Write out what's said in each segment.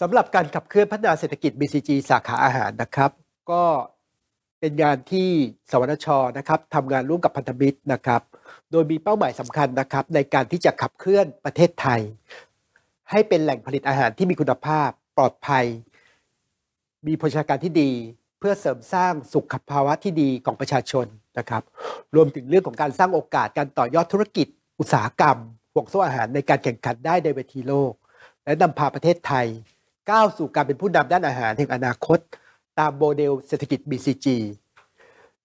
สำหรับการขับเคลื่อนพัฒนาเศรษฐกิจ BCG สาขาอาหารนะครับ ก็เป็นงานที่สวนชนะครับทำงานร่วมกับพันธมิตรนะครับ โดยมีเป้าหมายสำคัญนะครับในการที่จะขับเคลื่อนประเทศไทย ให้เป็นแหล่งผลิตอาหารที่มีคุณภาพปลอดภัย มีโภชนาการที่ดีเพื่อเสริมสร้างสุขภาวะที่ดีของประชาชนนะครับ รวมถึงเรื่องของการสร้างโอกาส การต่อยอดธุรกิจ อุตสาหกรรม ห่วงโซ่อาหารในการแข่งขันได้ในเวทีโลก และนำพาประเทศไทยก้าวสู่การเป็นผู้นำด้านอาหารแห่งอนาคต ตามโมเดลเศรษฐกิจ BCG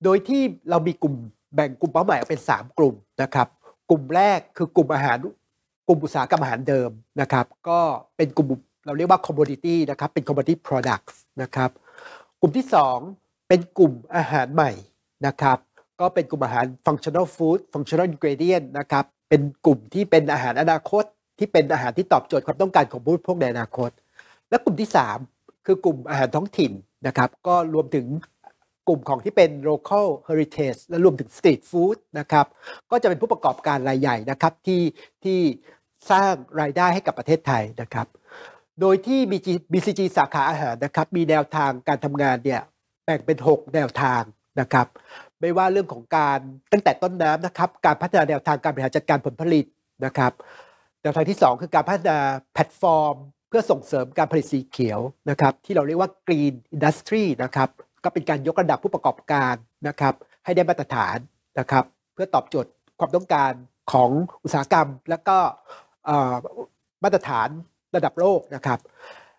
โดยที่เรามีกลุ่มแบ่งกลุ่มเป้าหมายออกเป็น 3 กลุ่มนะครับ กลุ่มแรกคือกลุ่มอาหารกลุ่มอุตสาหกรรมอาหารเดิมนะครับ ก็เป็นกลุ่มเราเรียกว่า commodity นะครับ เป็น commodity products นะครับ กลุ่มที่ 2 เป็นกลุ่มอาหารใหม่นะครับ ก็เป็นกลุ่มอาหาร functional food functional ingredient นะครับ เป็นกลุ่มที่เป็นอาหารอนาคตที่เป็นอาหารที่ตอบโจทย์ความต้องการของผู้พวกในอนาคตและกลุ่มที่ 3 คือกลุ่มอาหารท้องถิ่นนะครับก็รวมถึงกลุ่มของที่เป็น local heritage และรวมถึง street food นะครับก็จะเป็นผู้ประกอบการรายใหญ่นะครับที่ที่สร้างรายได้ให้กับประเทศไทยนะครับ โดยที่ BCG สาขาอาหารนะครับมีแนวทางการทำงานเนี่ยแบ่งเป็น 6 แนวทางนะครับไม่ว่าเรื่องของการตั้งแต่ต้นน้ำนะครับการพัฒนาแนวทางการบริหารจัดการผลผลิตนะครับแนวทางที่ 2 คือการพัฒนาแพลตฟอร์มเพื่อส่งเสริมการผลิตสีเขียวนะครับที่เราเรียกว่า Green Industry นะครับก็เป็นการยกระดับผู้ประกอบการนะครับให้ได้มาตรฐานนะครับเพื่อตอบโจทย์ความต้องการของอุตสาหกรรมและก็มาตรฐานระดับโลกนะครับ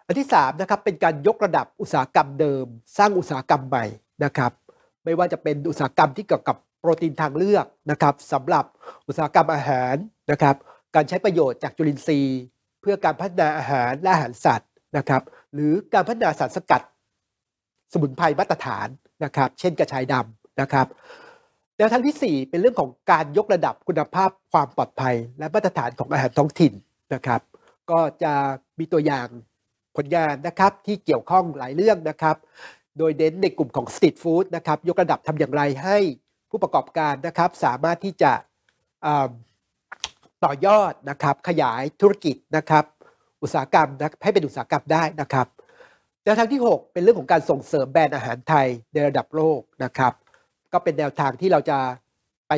อันที่3นะครับเป็นการยกระดับอุตสาหกรรมเดิม สร้างอุตสาหกรรมใหม่นะครับไม่ว่าจะเป็นอุตสาหกรรมที่เกี่ยวกับโปรตีนทางเลือกนะครับสำหรับอุตสาหกรรมอาหารนะครับการใช้ประโยชน์จากจุลินทรีย์เพื่อการพัฒนาอาหารและอาหารสัตว์นะครับหรือการพัฒนาสารสกัดสมุนไพรมาตรฐานนะครับ เช่นกระชายดำนะครับแนวทางที่ 4 เป็นเรื่องของการยกระดับคุณภาพความปลอดภัย และมาตรฐานของอาหารท้องถิ่นนะครับ ก็จะมีตัวอย่างผลงานนะครับที่เกี่ยวข้องหลายเรื่องนะครับ โดยเน้นในกลุ่มของสตรีทฟู้ดนะครับ ยกระดับทำอย่างไรให้ผู้ประกอบการนะครับ สามารถที่จะต่อยอดนะครับขยายธุรกิจนะครับอุตสาหกรรมนะให้เป็นอุตสาหกรรมได้นะครับแนวทางที่ 6 เป็นเรื่องของการส่งเสริมแบรนด์อาหารไทยในระดับโลกนะครับก็เป็นแนวทางที่เราจะไป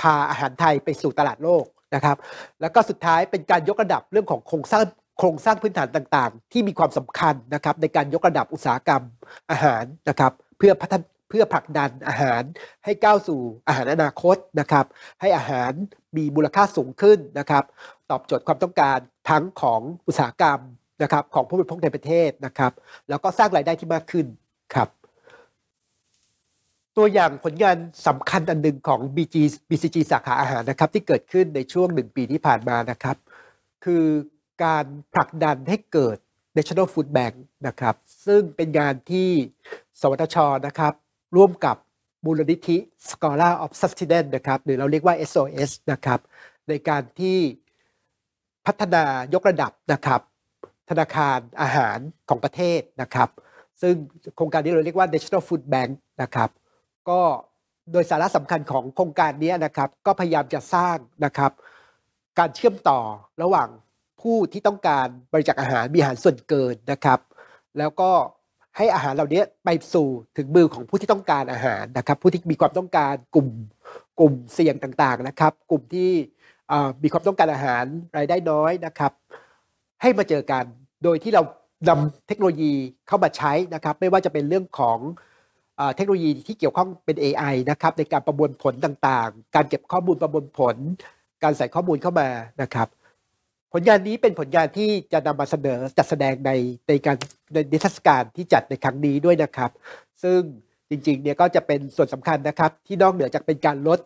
พาอาหารไทยไปสู่ตลาดโลกนะครับแล้วก็สุดท้ายเป็นการยกระดับเรื่องของโครงสร้างโครงสร้างพื้นฐานต่างๆ ที่มีความสำคัญนะครับในการยกระดับอุตสาหกรรมอาหารนะครับเพื่อพัฒนพื่อผลักดันอาหารให้ก้าวสู่อาหารอนาคตนะครับ ให้อาหารมีมูลค่าสูงขึ้นนะครับ ตอบโจทย์ความต้องการทั้งของอุตสาหกรรมนะครับ ของผู้บริโภคในประเทศนะครับ แล้วก็สร้างรายได้ที่มากขึ้นครับ ตัวอย่างผลงานสำคัญอันหนึ่งของ BG BCG สาขาอาหารนะครับ ที่เกิดขึ้นในช่วงหนึ่งปีที่ผ่านมานะครับ คือการผลักดันให้เกิด National Food Bank นะครับ ซึ่งเป็นงานที่ สวทช นะครับร่วมกับมูลนิธิ Scholar of Subsistence นะครับ หรือเราเรียกว่า SOS นะครับ ในการที่พัฒนายกระดับนะครับ ธนาคารอาหารของประเทศนะครับ ซึ่งโครงการนี้เราเรียกว่า National Food Bank นะครับ ก็โดยสาระสำคัญของโครงการนี้นะครับ ก็พยายามจะสร้างนะครับ การเชื่อมต่อระหว่างผู้ที่ต้องการบริจาคอาหารมีอาหารส่วนเกินนะครับ แล้วก็ให้อาหารเหล่านี้ไปสู่ถึงมือของผู้ที่ต้องการอาหารนะครับ ผู้ที่มีความต้องการกลุ่ม กลุ่มเสี่ยงต่างๆนะครับ กลุ่มที่มีความต้องการอาหารรายได้น้อยนะครับ ให้มาเจอกัน โดยที่เรานำเทคโนโลยีเข้ามาใช้นะครับ ไม่ว่าจะเป็นเรื่องของเทคโนโลยีที่เกี่ยวข้องเป็น AI นะครับในการประมวลผลต่างๆ การเก็บข้อมูลประมวลผลการใส่ข้อมูลเข้ามานะครับผลงานนี้เป็นผลงานที่จะนำมาเสนอจัดแสดงในในการในนิทรรศการที่จัดในครั้งนี้ด้วยนะครับ ซึ่งจริงๆเนี่ยก็จะเป็นส่วนสำคัญนะครับที่นอกเหนือจากเป็นการลด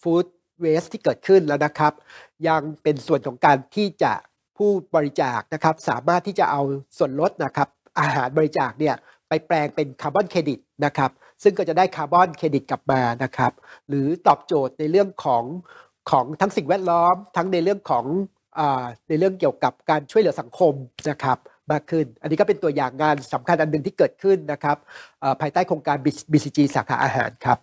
ฟู้ดเวสที่เกิดขึ้นแล้วนะครับยังเป็นส่วนของการที่จะผู้บริจาคนะครับสามารถที่จะเอาส่วนลดนะครับอาหารบริจาคเนี่ยไปแปลงเป็นคาร์บอนเครดิตนะครับซึ่งก็จะได้คาร์บอนเครดิตกลับมานะครับหรือตอบโจทย์ในเรื่องของของทั้งสิ่งแวดล้อม ทั้งในเรื่องของในเรื่องเกี่ยวกับการช่วยเหลือสังคมนะครับมากขึ้น อันนี้ก็เป็นตัวอย่างงานสำคัญอันหนึ่งที่เกิดขึ้นนะครับ ภายใต้โครงการ BCG สาขาอาหารครับ